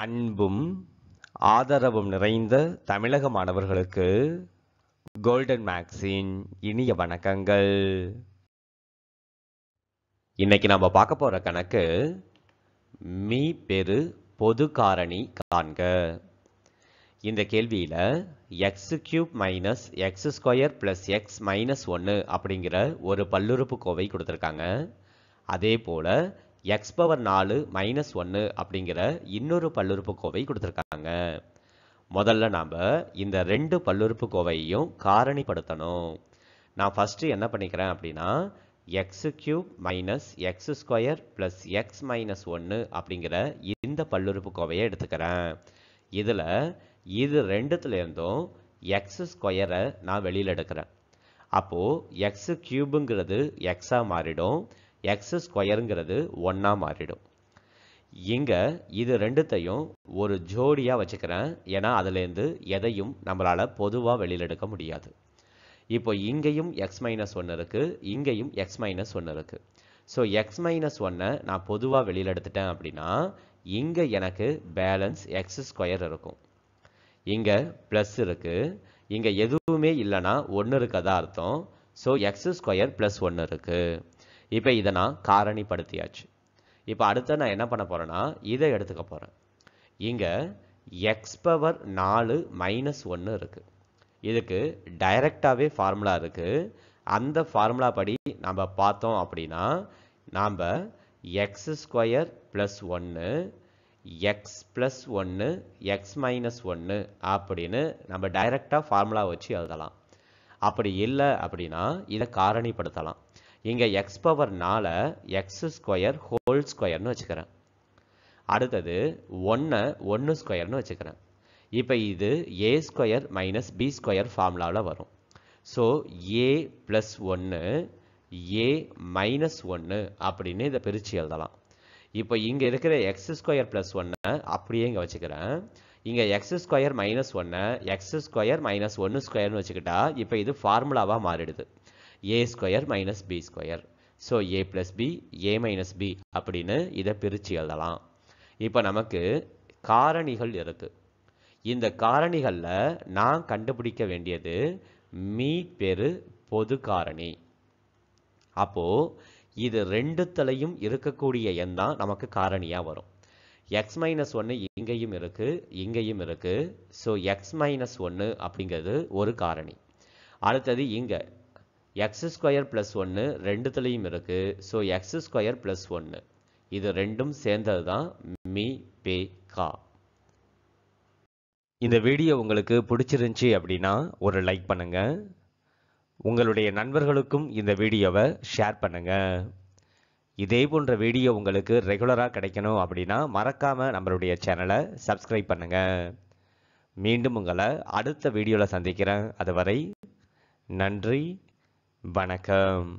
அன்பும் ஆதரவும் நிறைந்த தமிழக மாணவர்களுக்கு கோல்டன் மேக்ஸின் இனிய வணக்கங்கள் இன்னைக்கு நம்ம பார்க்க போகிற கணக்கு மீ பெரு பொது காரணி காண்க இந்த கேள்வியில் x cube minus x square plus x minus ஒன்று அப்படிங்கிற ஒரு பல்லுறுப்பு கோவை கொடுத்துருக்காங்க அதே போல் எக்ஸ் பவர் நாலு மைனஸ் ஒன்று அப்படிங்கிற இன்னொரு பல்லுறுப்புக்கோவை கொடுத்துருக்காங்க முதல்ல நாம் இந்த ரெண்டு பல்லுறுப்புக்கோவையும் காரணிப்படுத்தணும் நான் ஃபஸ்ட்டு என்ன பண்ணிக்கிறேன் அப்படின்னா x cube minus x square plus x minus ஒன்று அப்படிங்கிற இந்த பல்லுறுப்புக்கோவையை எடுத்துக்கிறேன் இதில் இது ரெண்டுத்துலேருந்தும் எக்ஸ் ஸ்கொயரை நான் வெளியில் எடுக்கிறேன் அப்போது எக்ஸ் கியூபுங்கிறது எக்ஸாக மாறிடும் எக்ஸ் ஸ்கொயருங்கிறது ஒன்றா மாறிடும் இங்கே இது ரெண்டுத்தையும் ஒரு ஜோடியாக வச்சுக்கிறேன் ஏன்னா அதுலேருந்து எதையும் நம்மளால் பொதுவாக வெளியில் எடுக்க முடியாது இப்போ இங்கேயும் எக்ஸ் மைனஸ் ஒன்று இருக்குது இங்கேயும் எக்ஸ் மைனஸ் ஒன்று இருக்குது ஸோ எக்ஸ் மைனஸ் ஒன்றை நான் பொதுவாக வெளியில் எடுத்துட்டேன் அப்படின்னா இங்கே எனக்கு பேலன்ஸ் எக்ஸ் ஸ்கொயர் இருக்கும் இங்கே ப்ளஸ் இருக்குது இங்கே எதுவுமே இல்லைன்னா ஒன்று இருக்கதா அர்த்தம் ஸோ எக்ஸ் ஸ்கொயர் ப்ளஸ் ஒன்று இருக்குது இப்போ இதை நான் காரணிப்படுத்தியாச்சு இப்போ அடுத்த நான் என்ன பண்ண போகிறேன்னா இதை எடுத்துக்க போகிறேன் இங்கே எக்ஸ் பவர் நாலு மைனஸ் ஒன்று இருக்குது இதுக்கு டைரெக்டாகவே ஃபார்முலா இருக்குது அந்த ஃபார்முலா படி நம்ம பார்த்தோம் அப்படின்னா நாம் எக்ஸ் ஸ்கொயர் ப்ளஸ் ஒன்று எக்ஸ் ப்ளஸ் ஒன்று எக்ஸ் மைனஸ் ஒன்று அப்படின்னு நம்ம டைரெக்டாக ஃபார்முலா வச்சு எழுதலாம் அப்படி இல்லை அப்படின்னா இதை காரணிப்படுத்தலாம் இங்கே எக்ஸ் பவர் நாலை எக்ஸ் ஸ்கொயர் ஹோல் ஸ்கொயர்னு வச்சுக்கிறேன் அடுத்தது ஒன்றை ஒன்று ஸ்கொயர்னு வச்சுக்கிறேன் இப்போ இது A square minus B square ஃபார்முலாவில் வரும் ஸோ ஏ ப்ளஸ் ஒன்று ஏ மைனஸ் ஒன்று அப்படின்னு இதை பிரித்து எழுதலாம் இப்போ இங்கே இருக்கிற எக்ஸ் ஸ்கொயர் ப்ளஸ் ஒன்னை அப்படியே இங்கே வச்சுக்கிறேன் இங்கே எக்ஸ் ஸ்கொயர் மைனஸ் ஒன்று எக்ஸ் ஸ்கொயர் மைனஸ் ஒன்று ஸ்கொயர்னு வச்சுக்கிட்டா இப்போ இது ஃபார்முலாவாக மாறிடுது A square minus B square so A plus B A minus B அப்படின்னு இதை பிரித்து எழுதலாம் இப்போ நமக்கு காரணிகள் இருக்குது இந்த காரணிகளில் நான் கண்டுபிடிக்க வேண்டியது மீ பெரு பொது காரணி அப்போ இது ரெண்டுத்தலையும் இருக்கக்கூடிய எண் நமக்கு காரணியாக வரும் எக்ஸ் மைனஸ் ஒன்று இங்கேயும் இங்கையும் இங்கேயும் இருக்குது ஸோ எக்ஸ் மைனஸ் ஒன்று அப்படிங்கிறது ஒரு காரணி அடுத்தது இங்கே x ஸ்கொயர் ப்ளஸ் ஒன்று ரெண்டுத்திலையும் இருக்குது ஸோ x ஸ்கொயர் ப்ளஸ் ஒன்று இது ரெண்டும் சேர்ந்தது தான் மீ பே கா இந்த வீடியோ உங்களுக்கு பிடிச்சிருந்துச்சி அப்படின்னா ஒரு லைக் பண்ணுங்கள் உங்களுடைய நண்பர்களுக்கும் இந்த வீடியோவை ஷேர் பண்ணுங்கள் இதே போன்ற வீடியோ உங்களுக்கு ரெகுலராக கிடைக்கணும் அப்படின்னா மறக்காமல் நம்மளுடைய சேனலை subscribe பண்ணுங்கள் மீண்டும் உங்களை அடுத்த வீடியோவில் சந்திக்கிறேன் அதுவரை நன்றி வணக்கம்